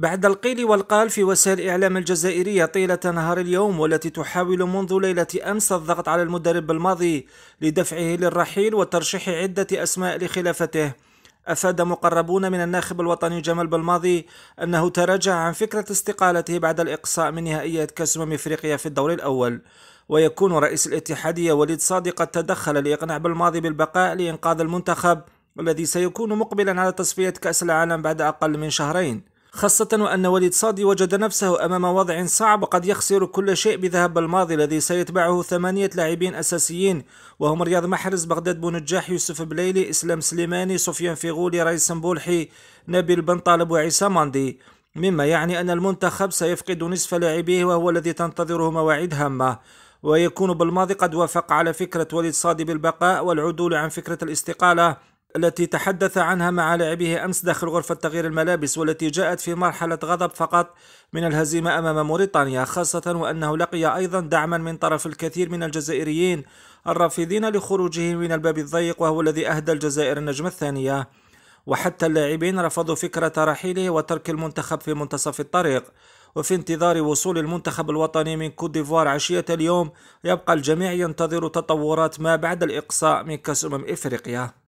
بعد القيل والقال في وسائل الإعلام الجزائرية طيلة نهار اليوم والتي تحاول منذ ليلة أمس الضغط على المدرب الماضي لدفعه للرحيل وترشيح عدة أسماء لخلافته أفاد مقربون من الناخب الوطني جمال بالماضي أنه تراجع عن فكرة استقالته بعد الإقصاء من نهائيات كأس أمم إفريقيا في الدور الأول ويكون رئيس الاتحادية وليد صادق قد تدخل لإقناع بالماضي بالبقاء لإنقاذ المنتخب الذي سيكون مقبلا على تصفية كأس العالم بعد أقل من شهرين خاصة وأن وليد صادي وجد نفسه أمام وضع صعب قد يخسر كل شيء بذهب الماضي الذي سيتبعه ثمانية لاعبين أساسيين وهم رياض محرز بغداد بونجاح يوسف بليلي إسلام سليماني سفيان فيغولي رئيس بولحي نبيل بن طالب وعيسى ماندي مما يعني أن المنتخب سيفقد نصف لاعبيه وهو الذي تنتظره مواعيد هامة ويكون بالماضي قد وافق على فكرة وليد صادي بالبقاء والعدول عن فكرة الاستقالة التي تحدث عنها مع لاعبيه أمس داخل غرفة تغيير الملابس والتي جاءت في مرحلة غضب فقط من الهزيمة أمام موريتانيا خاصة وأنه لقي أيضا دعما من طرف الكثير من الجزائريين الرافضين لخروجه من الباب الضيق وهو الذي أهدى الجزائر النجمة الثانية وحتى اللاعبين رفضوا فكرة رحيله وترك المنتخب في منتصف الطريق وفي انتظار وصول المنتخب الوطني من كوت ديفوار عشية اليوم يبقى الجميع ينتظر تطورات ما بعد الإقصاء من كأس أمم إفريقيا